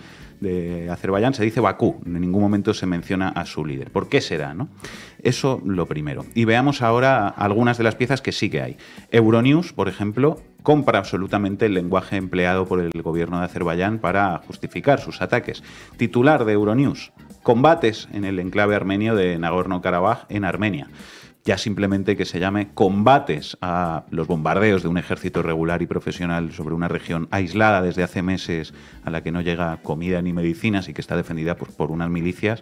Azerbaiyán se dice Bakú, en ningún momento se menciona a su líder. ¿Por qué será? No? Eso lo primero. Y veamos ahora algunas de las piezas que sí que hay. Euronews, por ejemplo, compra absolutamente el lenguaje empleado por el gobierno de Azerbaiyán para justificar sus ataques. Titular de Euronews, combates en el enclave armenio de Nagorno-Karabaj en Armenia ya simplemente que se llame combates a los bombardeos de un ejército regular y profesional sobre una región aislada desde hace meses a la que no llega comida ni medicinas y que está defendida pues, por, unas milicias,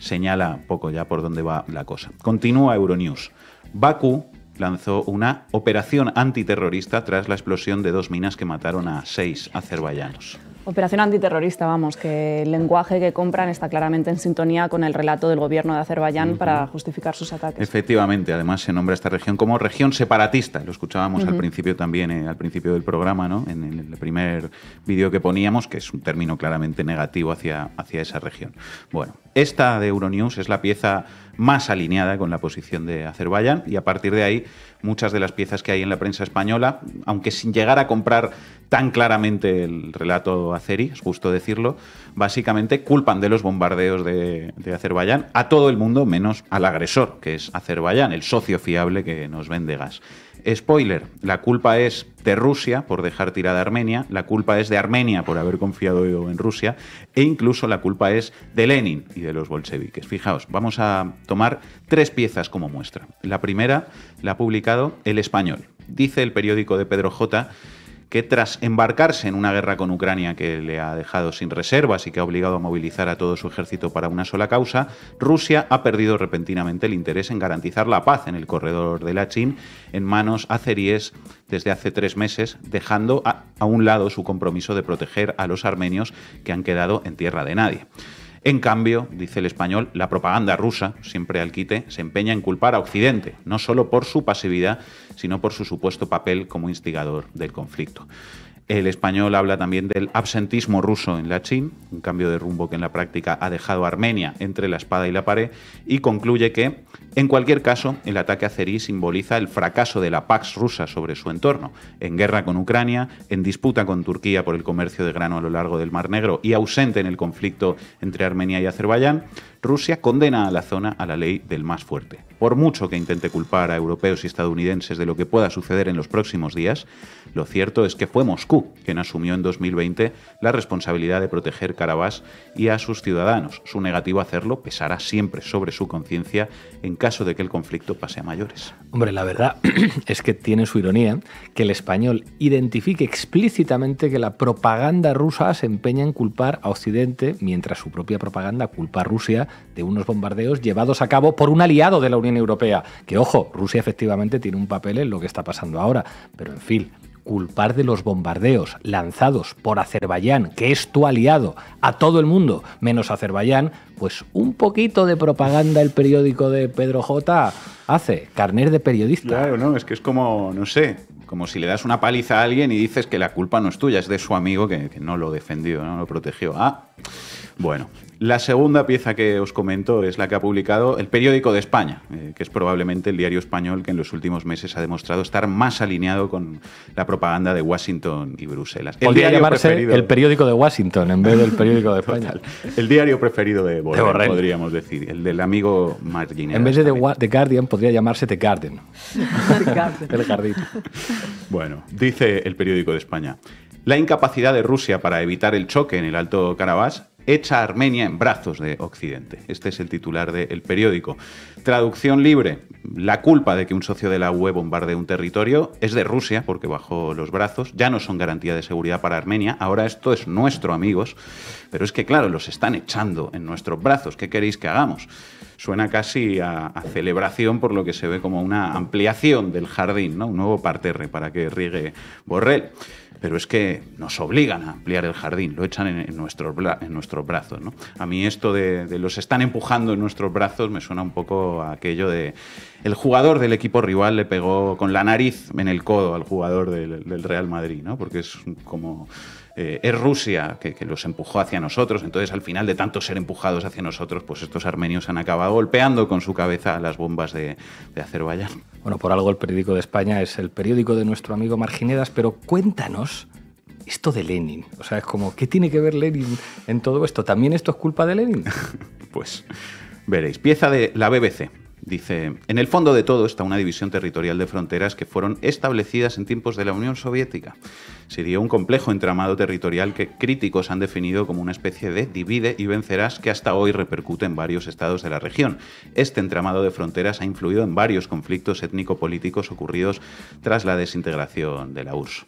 señala poco ya por dónde va la cosa. Continúa Euronews. Bakú lanzó una operación antiterrorista tras la explosión de dos minas que mataron a seis azerbaiyanos. Operación antiterrorista, vamos, que el lenguaje que compran está claramente en sintonía con el relato del gobierno de Azerbaiyán para justificar sus ataques. Efectivamente, además se nombra esta región como región separatista, lo escuchábamos al principio también, eh, al principio del programa, ¿no? en el primer vídeo que poníamos, que es un término claramente negativo hacia, hacia esa región. Bueno, esta de Euronews es la pieza más alineada con la posición de Azerbaiyán y a partir de ahí muchas de las piezas que hay en la prensa española, aunque sin llegar a comprar tan claramente el relato azeri, es justo decirlo, básicamente culpan de los bombardeos de, de Azerbaiyán a todo el mundo menos al agresor, que es Azerbaiyán, el socio fiable que nos vende gas. Spoiler, la culpa es de Rusia por dejar tirada Armenia, la culpa es de Armenia por haber confiado en Rusia e incluso la culpa es de Lenin y de los bolcheviques. Fijaos, vamos a tomar tres piezas como muestra. La primera la ha publicado El Español. Dice el periódico de Pedro J que tras embarcarse en una guerra con Ucrania que le ha dejado sin reservas y que ha obligado a movilizar a todo su ejército para una sola causa, Rusia ha perdido repentinamente el interés en garantizar la paz en el corredor de la Chin en manos azeríes desde hace tres meses, dejando a un lado su compromiso de proteger a los armenios que han quedado en tierra de nadie. En cambio, dice el español, la propaganda rusa, siempre al quite, se empeña en culpar a Occidente, no solo por su pasividad, sino por su supuesto papel como instigador del conflicto. El español habla también del absentismo ruso en la China, un cambio de rumbo que en la práctica ha dejado a Armenia entre la espada y la pared, y concluye que en cualquier caso, el ataque a azerí simboliza el fracaso de la Pax rusa sobre su entorno, en guerra con Ucrania, en disputa con Turquía por el comercio de grano a lo largo del Mar Negro y ausente en el conflicto entre Armenia y Azerbaiyán, Rusia condena a la zona a la ley del más fuerte. Por mucho que intente culpar a europeos y estadounidenses de lo que pueda suceder en los próximos días, lo cierto es que fue Moscú quien asumió en 2020 la responsabilidad de proteger Karabaj y a sus ciudadanos. Su negativo a hacerlo pesará siempre sobre su conciencia en caso de que el conflicto pase a mayores. Hombre, la verdad es que tiene su ironía ¿eh? que el español identifique explícitamente que la propaganda rusa se empeña en culpar a Occidente mientras su propia propaganda culpa a Rusia de unos bombardeos llevados a cabo por un aliado de la Unión Europea. Que ojo, Rusia efectivamente tiene un papel en lo que está pasando ahora, pero en fin, culpar de los bombardeos lanzados por Azerbaiyán, que es tu aliado, a todo el mundo, menos Azerbaiyán, pues un poquito de propaganda el periódico de Pedro J hace, carner de periodista. Claro, no, es que es como, no sé, como si le das una paliza a alguien y dices que la culpa no es tuya, es de su amigo que no lo defendió, no lo protegió. Ah, bueno, la segunda pieza que os comento es la que ha publicado el periódico de España, eh, que es probablemente el diario español que en los últimos meses ha demostrado estar más alineado con la propaganda de Washington y Bruselas. Podría llamarse el periódico de Washington en vez del periódico de España. El diario preferido de Borrell, podríamos decir, el del amigo Marginal. En vez de The, Guardian podría llamarse The Garden. Garden. el jardín. Bueno, dice el periódico de España. La incapacidad de Rusia para evitar el choque en el Alto Carabás Echa a Armenia en brazos de Occidente. Este es el titular del periódico. Traducción libre. La culpa de que un socio de la UE bombardee un territorio es de Rusia, porque bajó los brazos. Ya no son garantía de seguridad para Armenia. Ahora esto es nuestro, amigos. Pero es que, claro, los están echando en nuestros brazos. ¿Qué queréis que hagamos? Suena casi a, celebración, por lo que se ve como una ampliación del jardín, Un nuevo parterre para que riegue Borrell. Pero es que nos obligan a ampliar el jardín, lo echan en, en nuestros, en nuestros brazos. ¿no? A mí esto de, los están empujando en nuestros brazos me suena un poco a aquello de el jugador del equipo rival le pegó con la nariz en el codo al jugador del, Real Madrid, ¿no? porque es como... Eh, es Rusia que, los empujó hacia nosotros, entonces al final de tanto ser empujados hacia nosotros, pues estos armenios han acabado golpeando con su cabeza las bombas de, de Azerbaiyán. Bueno, por algo el periódico de España es el periódico de nuestro amigo Marginedas, pero cuéntanos esto de Lenin. O sea, es como, ¿qué tiene que ver Lenin en todo esto? ¿También esto es culpa de Lenin? pues veréis. Pieza de la BBC. Dice, en el fondo de todo está una división territorial de fronteras que fueron establecidas en tiempos de la Unión Soviética. Sería un complejo entramado territorial que críticos han definido como una especie de divide y vencerás que hasta hoy repercute en varios estados de la región. Este entramado de fronteras ha influido en varios conflictos étnico-políticos ocurridos tras la desintegración de la URSS.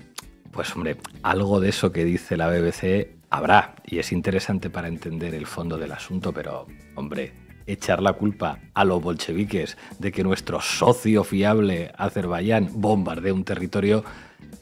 Pues hombre, algo de eso que dice la BBC habrá, y es interesante para entender el fondo del asunto, pero hombre, echar la culpa a los bolcheviques de que nuestro socio fiable Azerbaiyán bombardee un territorio,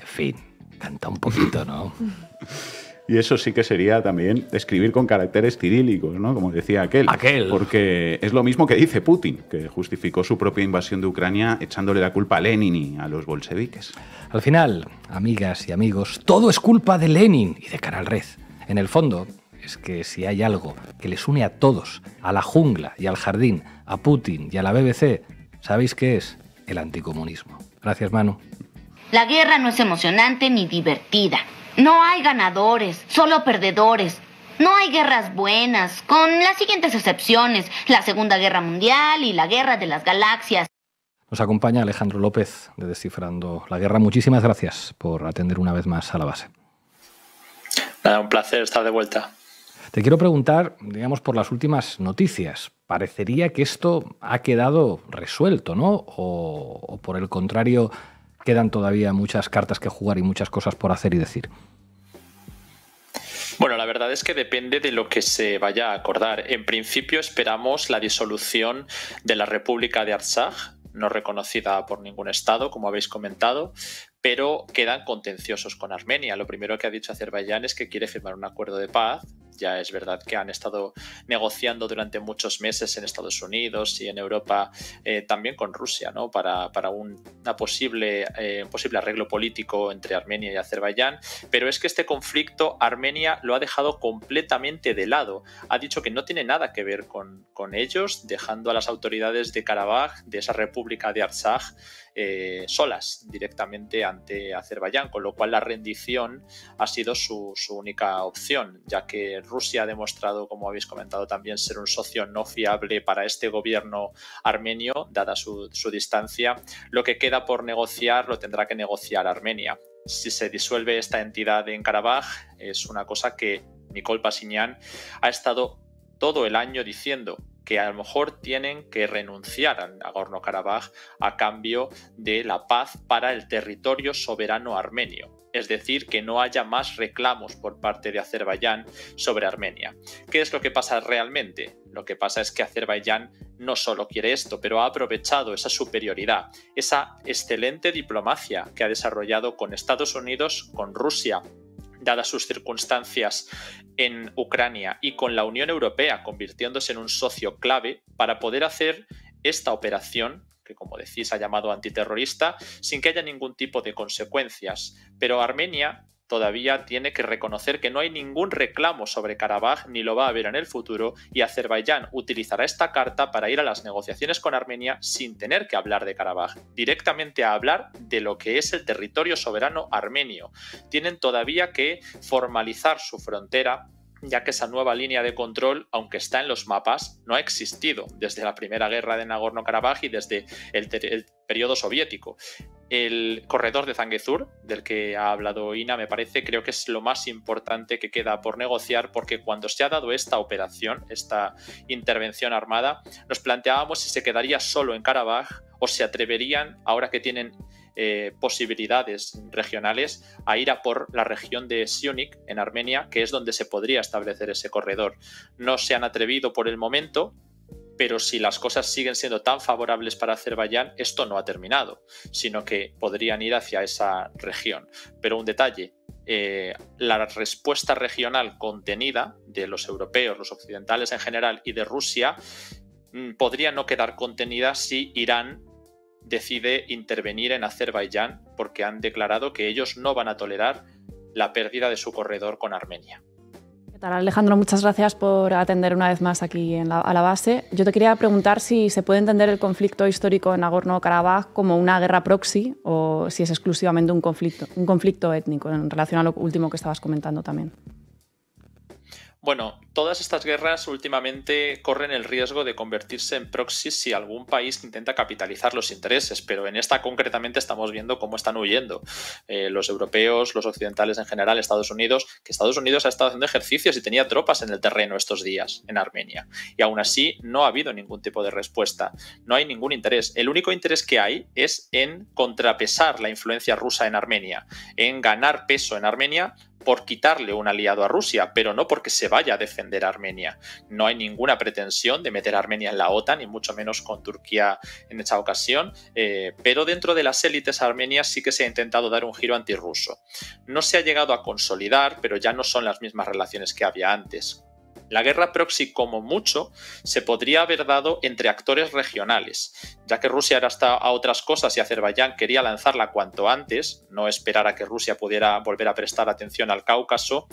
en fin, canta un poquito, ¿no? Y eso sí que sería también escribir con caracteres cirílicos, ¿no? Como decía aquel. Aquel. Porque es lo mismo que dice Putin, que justificó su propia invasión de Ucrania echándole la culpa a Lenin y a los bolcheviques. Al final, amigas y amigos, todo es culpa de Lenin y de Canal Red. En el fondo, es que si hay algo que les une a todos, a la jungla y al jardín, a Putin y a la BBC, ¿sabéis qué es? El anticomunismo. Gracias, Manu. La guerra no es emocionante ni divertida. No hay ganadores, solo perdedores. No hay guerras buenas, con las siguientes excepciones, la Segunda Guerra Mundial y la Guerra de las Galaxias. Nos acompaña Alejandro López de Descifrando la Guerra. Muchísimas gracias por atender una vez más a la base. Nada, un placer estar de vuelta. Te quiero preguntar, digamos, por las últimas noticias. Parecería que esto ha quedado resuelto, ¿no? O, o por el contrario, quedan todavía muchas cartas que jugar y muchas cosas por hacer y decir. Bueno, la verdad es que depende de lo que se vaya a acordar. En principio esperamos la disolución de la República de Artsakh, no reconocida por ningún Estado, como habéis comentado, pero quedan contenciosos con Armenia. Lo primero que ha dicho Azerbaiyán es que quiere firmar un acuerdo de paz ya es verdad que han estado negociando durante muchos meses en Estados Unidos y en Europa, eh, también con Rusia, ¿no? para, para un, una posible, eh, posible arreglo político entre Armenia y Azerbaiyán. Pero es que este conflicto Armenia lo ha dejado completamente de lado. Ha dicho que no tiene nada que ver con, ellos, dejando a las autoridades de Karabaj, de esa república de Artsakh, eh, solas directamente ante Azerbaiyán, con lo cual la rendición ha sido su, única opción, ya que Rusia ha demostrado, como habéis comentado también, ser un socio no fiable para este gobierno armenio, dada su, distancia. Lo que queda por negociar lo tendrá que negociar Armenia. Si se disuelve esta entidad en Karabaj, es una cosa que Nicole Pashinyan ha estado todo el año diciendo que a lo mejor tienen que renunciar a Nagorno-Karabaj a cambio de la paz para el territorio soberano armenio, es decir, que no haya más reclamos por parte de Azerbaiyán sobre Armenia. ¿Qué es lo que pasa realmente? Lo que pasa es que Azerbaiyán no solo quiere esto, pero ha aprovechado esa superioridad, esa excelente diplomacia que ha desarrollado con Estados Unidos, con Rusia dadas sus circunstancias en Ucrania y con la Unión Europea convirtiéndose en un socio clave para poder hacer esta operación que como decís ha llamado antiterrorista, sin que haya ningún tipo de consecuencias. Pero Armenia Todavía tiene que reconocer que no hay ningún reclamo sobre Karabaj ni lo va a haber en el futuro y Azerbaiyán utilizará esta carta para ir a las negociaciones con Armenia sin tener que hablar de Karabaj, directamente a hablar de lo que es el territorio soberano armenio. Tienen todavía que formalizar su frontera ya que esa nueva línea de control, aunque está en los mapas, no ha existido desde la primera guerra de Nagorno-Karabaj y desde el, el, periodo soviético el corredor de Zanguezur, del que ha hablado Ina, me parece, creo que es lo más importante que queda por negociar, porque cuando se ha dado esta operación, esta intervención armada, nos planteábamos si se quedaría solo en Karabaj o se atreverían, ahora que tienen eh, posibilidades regionales a ir a por la región de Siunik en Armenia, que es donde se podría establecer ese corredor. No se han atrevido por el momento, pero si las cosas siguen siendo tan favorables para Azerbaiyán, esto no ha terminado, sino que podrían ir hacia esa región. Pero un detalle, eh, la respuesta regional contenida de los europeos, los occidentales en general y de Rusia mm, podría no quedar contenida si Irán decide intervenir en Azerbaiyán porque han declarado que ellos no van a tolerar la pérdida de su corredor con Armenia. Alejandro, muchas gracias por atender una vez más aquí en la, a la base. Yo te quería preguntar si se puede entender el conflicto histórico en Nagorno-Karabaj como una guerra proxy o si es exclusivamente un conflicto, un conflicto étnico en relación a lo último que estabas comentando también. Bueno, todas estas guerras últimamente corren el riesgo de convertirse en proxies si algún país intenta capitalizar los intereses, pero en esta concretamente estamos viendo cómo están huyendo eh, los europeos, los occidentales en general, Estados Unidos, que Estados Unidos ha estado haciendo ejercicios y tenía tropas en el terreno estos días en Armenia. Y aún así no ha habido ningún tipo de respuesta, no hay ningún interés. El único interés que hay es en contrapesar la influencia rusa en Armenia, en ganar peso en Armenia por quitarle un aliado a Rusia, pero no porque se vaya a defender Armenia. No hay ninguna pretensión de meter a Armenia en la OTAN, y mucho menos con Turquía en esta ocasión, eh, pero dentro de las élites armenias sí que se ha intentado dar un giro antirruso. No se ha llegado a consolidar, pero ya no son las mismas relaciones que había antes. La guerra proxy, como mucho, se podría haber dado entre actores regionales, ya que Rusia era hasta a otras cosas y Azerbaiyán quería lanzarla cuanto antes, no esperar a que Rusia pudiera volver a prestar atención al Cáucaso.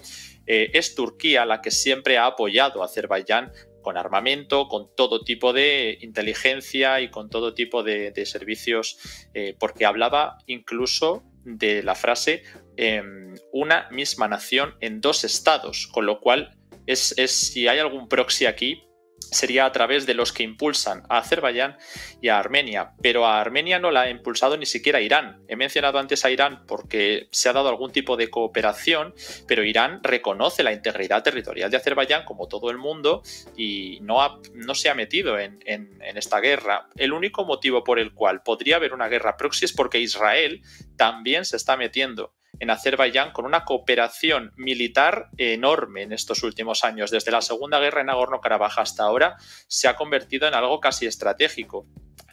Eh, es Turquía la que siempre ha apoyado a Azerbaiyán con armamento, con todo tipo de inteligencia y con todo tipo de, servicios, eh, porque hablaba incluso de la frase em, una misma nación en dos estados, con lo cual es, si hay algún proxy aquí, sería a través de los que impulsan a Azerbaiyán y a Armenia, pero a Armenia no la ha impulsado ni siquiera Irán. He mencionado antes a Irán porque se ha dado algún tipo de cooperación, pero Irán reconoce la integridad territorial de Azerbaiyán como todo el mundo y no, se ha metido en, en esta guerra. El único motivo por el cual podría haber una guerra proxy es porque Israel también se está metiendo en Azerbaiyán con una cooperación militar enorme en estos últimos años. Desde la Segunda Guerra en Nagorno-Karabaj hasta ahora se ha convertido en algo casi estratégico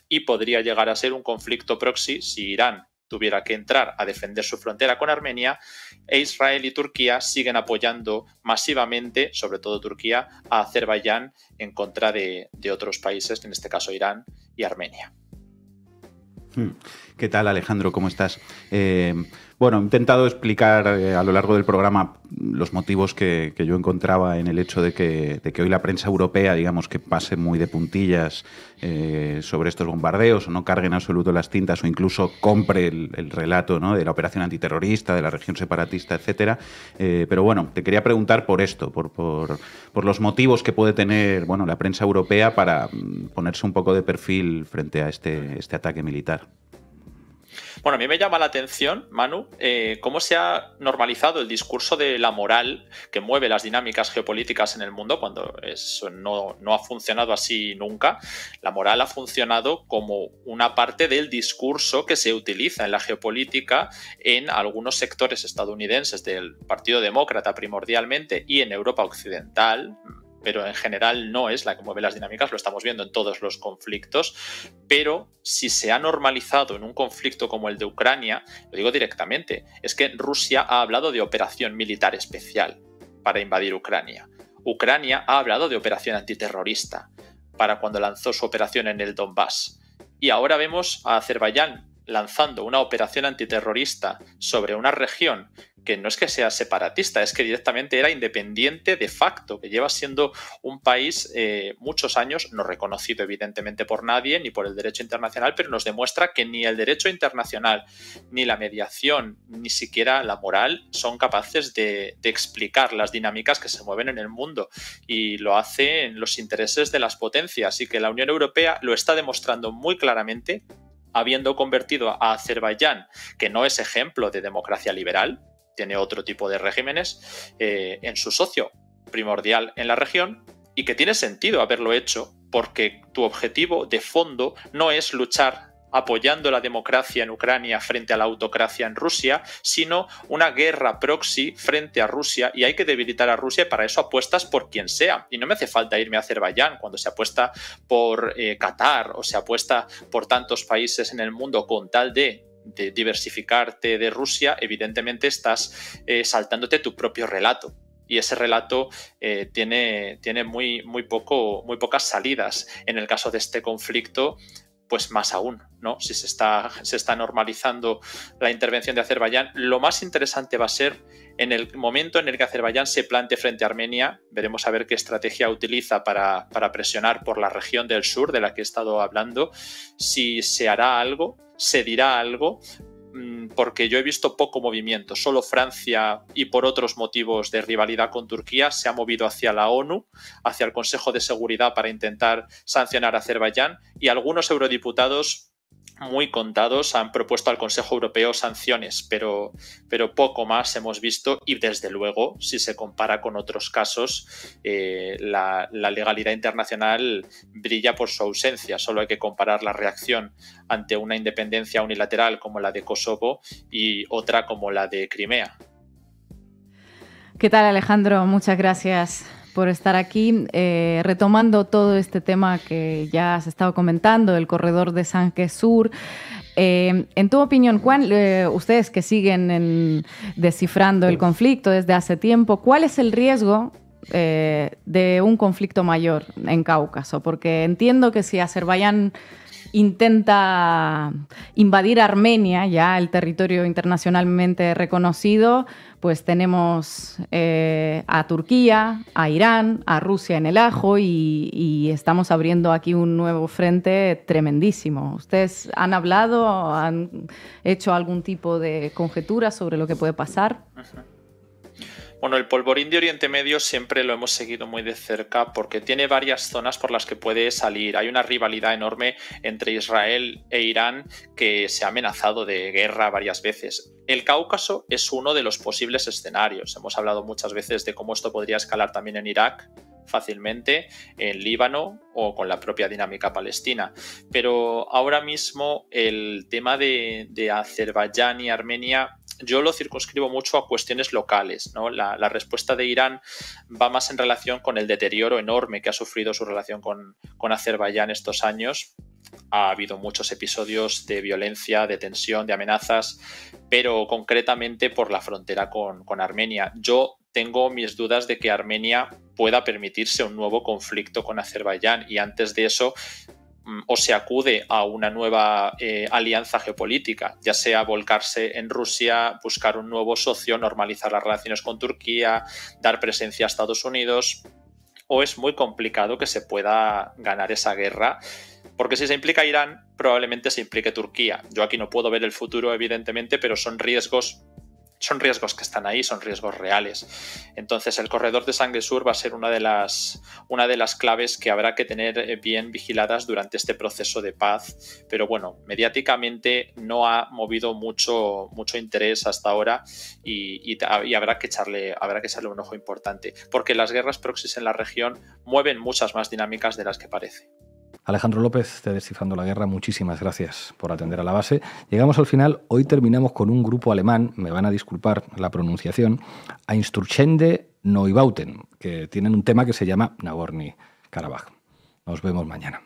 y podría llegar a ser un conflicto proxy si Irán tuviera que entrar a defender su frontera con Armenia, e Israel y Turquía siguen apoyando masivamente, sobre todo Turquía, a Azerbaiyán en contra de, otros países, en este caso Irán y Armenia. Hmm. ¿Qué tal Alejandro? ¿Cómo estás? Eh, bueno, he intentado explicar eh, a lo largo del programa los motivos que, yo encontraba en el hecho de que, hoy la prensa europea, digamos, que pase muy de puntillas eh, sobre estos bombardeos o no cargue en absoluto las tintas o incluso compre el, relato de la operación antiterrorista, de la región separatista, etcétera. Eh, pero bueno, te quería preguntar por esto, por, los motivos que puede tener la prensa europea para mm, ponerse un poco de perfil frente a este, este ataque militar. Bueno, a mí me llama la atención, Manu, eh, cómo se ha normalizado el discurso de la moral que mueve las dinámicas geopolíticas en el mundo, cuando eso no, no ha funcionado así nunca. La moral ha funcionado como una parte del discurso que se utiliza en la geopolítica en algunos sectores estadounidenses del Partido Demócrata primordialmente y en Europa Occidental, pero en general no es la que mueve las dinámicas, lo estamos viendo en todos los conflictos, pero si se ha normalizado en un conflicto como el de Ucrania, lo digo directamente, es que Rusia ha hablado de operación militar especial para invadir Ucrania. Ucrania ha hablado de operación antiterrorista para cuando lanzó su operación en el Donbass. Y ahora vemos a Azerbaiyán lanzando una operación antiterrorista sobre una región que no es que sea separatista, es que directamente era independiente de facto, que lleva siendo un país eh, muchos años, no reconocido evidentemente por nadie ni por el derecho internacional, pero nos demuestra que ni el derecho internacional, ni la mediación, ni siquiera la moral son capaces de, explicar las dinámicas que se mueven en el mundo y lo hacen en los intereses de las potencias y que la Unión Europea lo está demostrando muy claramente habiendo convertido a Azerbaiyán, que no es ejemplo de democracia liberal, tiene otro tipo de regímenes, eh, en su socio primordial en la región y que tiene sentido haberlo hecho porque tu objetivo de fondo no es luchar apoyando la democracia en Ucrania frente a la autocracia en Rusia, sino una guerra proxy frente a Rusia y hay que debilitar a Rusia y para eso apuestas por quien sea. Y no me hace falta irme a Azerbaiyán cuando se apuesta por eh, Qatar o se apuesta por tantos países en el mundo con tal de de diversificarte de Rusia, evidentemente estás eh, saltándote tu propio relato. Y ese relato eh, tiene, tiene muy, muy, poco, muy pocas salidas. En el caso de este conflicto, pues más aún, ¿no? Si se está, se está normalizando la intervención de Azerbaiyán, lo más interesante va a ser en el momento en el que Azerbaiyán se plante frente a Armenia, veremos a ver qué estrategia utiliza para, para presionar por la región del sur de la que he estado hablando, si se hará algo, se dirá algo, Mm, porque yo he visto poco movimiento. Solo Francia y por otros motivos de rivalidad con Turquía se ha movido hacia la ONU, hacia el Consejo de Seguridad para intentar sancionar a Azerbaiyán y algunos eurodiputados muy contados han propuesto al Consejo Europeo sanciones, pero, poco más hemos visto y desde luego, si se compara con otros casos, eh, la, la, legalidad internacional brilla por su ausencia. Solo hay que comparar la reacción ante una independencia unilateral como la de Kosovo y otra como la de Crimea. ¿Qué tal Alejandro? Muchas gracias por estar aquí. Eh, retomando todo este tema que ya has estado comentando, el corredor de San Sur. Eh, en tu opinión, eh, ustedes que siguen descifrando el conflicto desde hace tiempo, ¿cuál es el riesgo de un conflicto mayor en Cáucaso? Porque entiendo que si Azerbaiyán intenta invadir Armenia, ya el territorio internacionalmente reconocido, pues tenemos eh, a Turquía, a Irán, a Rusia en el ajo y, estamos abriendo aquí un nuevo frente tremendísimo. ¿Ustedes han hablado, han hecho algún tipo de conjetura sobre lo que puede pasar? Bueno, el polvorín de Oriente Medio siempre lo hemos seguido muy de cerca porque tiene varias zonas por las que puede salir. Hay una rivalidad enorme entre Israel e Irán que se ha amenazado de guerra varias veces. El Cáucaso es uno de los posibles escenarios. Hemos hablado muchas veces de cómo esto podría escalar también en Irak fácilmente en Líbano o con la propia dinámica palestina. Pero ahora mismo el tema de, Azerbaiyán y Armenia yo lo circunscribo mucho a cuestiones locales. ¿no? La, respuesta de Irán va más en relación con el deterioro enorme que ha sufrido su relación con, Azerbaiyán estos años. Ha habido muchos episodios de violencia, de tensión, de amenazas, pero concretamente por la frontera con, con Armenia. Yo tengo mis dudas de que Armenia pueda permitirse un nuevo conflicto con Azerbaiyán y antes de eso Mm, o se acude a una nueva eh, alianza geopolítica, ya sea volcarse en Rusia, buscar un nuevo socio, normalizar las relaciones con Turquía, dar presencia a Estados Unidos, o es muy complicado que se pueda ganar esa guerra. Porque si se implica Irán, probablemente se implique Turquía. Yo aquí no puedo ver el futuro, evidentemente, pero son riesgos son riesgos que están ahí, son riesgos reales. Entonces, el corredor de sangre sur va a ser una de las, una de las claves que habrá que tener eh, bien vigiladas durante este proceso de paz. Pero bueno, mediáticamente no ha movido mucho, mucho interés hasta ahora y, habrá, que echarle, habrá que echarle un ojo importante, porque las guerras proxies en la región mueven muchas más dinámicas de las que parece. Alejandro López de Descifrando la Guerra, muchísimas gracias por atender a la base. Llegamos al final, hoy terminamos con un grupo alemán, me van a disculpar la pronunciación, A Instrucende Neubauten, que tienen un tema que se llama Nagorny Karabaj. Nos vemos mañana.